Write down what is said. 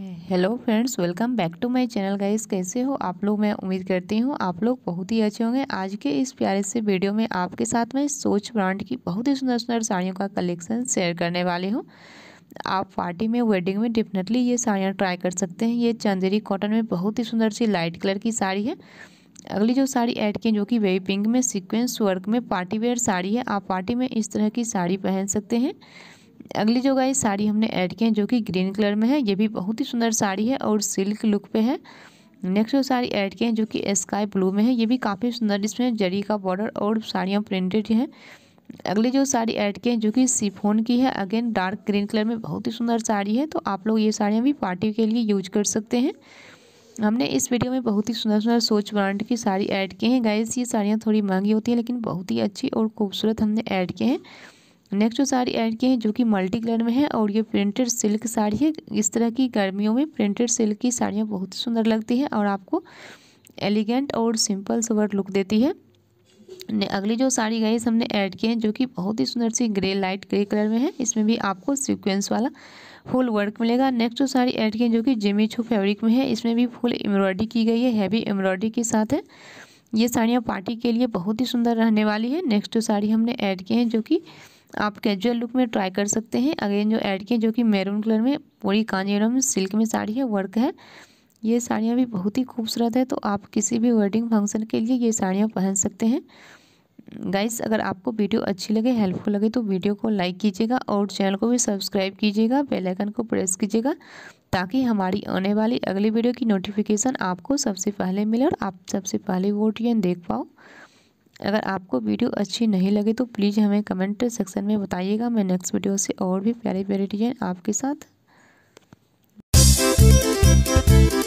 hello friends welcome back to my channel guys कैसे हो आप लोग मैं उम्मीद करती हूँ आप लोग बहुत ही अच्छे होंगे आज के इस प्यारे से वीडियो में आपके साथ मैं सोच ब्रांड की बहुत ही सुंदर सुंदर साड़ियों का कलेक्शन शेयर करने वाली हूँ आप पार्टी में वेडिंग में डेफिनेटली ये साड़ियाँ ट्राई कर सकते हैं ये चंदेरी कॉटन में बहुत ही सुंदर सी लाइट कलर की साड़ी है अगली जो साड़ी ऐड की जो कि बेबी पिंक में सिक्वेंस वर्क में पार्टी वेयर साड़ी है आप पार्टी में इस तरह की साड़ी पहन सकते हैं अगली जो गाइस साड़ी हमने ऐड की है जो कि ग्रीन कलर में है ये भी बहुत ही सुंदर साड़ी है और सिल्क लुक पे है नेक्स्ट जो साड़ी ऐड किए हैं जो कि स्काई ब्लू में है ये भी काफ़ी सुंदर इसमें जरी का बॉर्डर और साड़ियाँ प्रिंटेड हैं अगली जो साड़ी ऐड किए हैं जो कि सिफोन की है अगेन डार्क ग्रीन कलर में बहुत ही सुंदर साड़ी है तो आप लोग ये साड़ियाँ भी पार्टी के लिए यूज कर सकते हैं हमने इस वीडियो में बहुत ही सुंदर सुंदर सोच ब्रांड की साड़ी ऐड किए हैं गाइस ये साड़ियाँ थोड़ी महंगी होती हैं लेकिन बहुत ही अच्छी और खूबसूरत हमने ऐड किए हैं नेक्स्ट जो साड़ी ऐड की है जो कि मल्टी कलर में है और ये प्रिंटेड सिल्क साड़ी है इस तरह की गर्मियों में प्रिंटेड सिल्क की साड़ियाँ बहुत सुंदर लगती है और आपको एलिगेंट और सिंपल सवर लुक देती है अगली जो साड़ी इस हमने ऐड की है जो कि बहुत ही सुंदर सी ग्रे लाइट ग्रे कलर में है इसमें भी आपको सीक्वेंस वाला फुल वर्क मिलेगा नेक्स्ट जो साड़ी ऐड की है जो कि जिमी छू फैब्रिक में है इसमें भी फुल एम्ब्रॉयडरी की गई है हैवी एम्ब्रॉयडरी के साथ है ये साड़ियाँ पार्टी के लिए बहुत ही सुंदर रहने वाली है नेक्स्ट जो साड़ी हमने ऐड की है जो कि आप कैजुअल लुक में ट्राई कर सकते हैं अगेन जो ऐड किए जो कि मैरून कलर में पूरी कांजीरम सिल्क में साड़ी है वर्क है ये साड़ियाँ भी बहुत ही खूबसूरत है तो आप किसी भी वेडिंग फंक्शन के लिए ये साड़ियाँ पहन सकते हैं गाइस अगर आपको वीडियो अच्छी लगे हेल्पफुल लगे तो वीडियो को लाइक कीजिएगा और चैनल को भी सब्सक्राइब कीजिएगा बेल आइकन को प्रेस कीजिएगा ताकि हमारी आने वाली अगली वीडियो की नोटिफिकेशन आपको सबसे पहले मिले और आप सबसे पहले वो ट्रेन देख पाओ अगर आपको वीडियो अच्छी नहीं लगे तो प्लीज़ हमें कमेंट सेक्शन में बताइएगा मैं नेक्स्ट वीडियो से और भी प्यारे प्यारे डिजाइन आपके साथ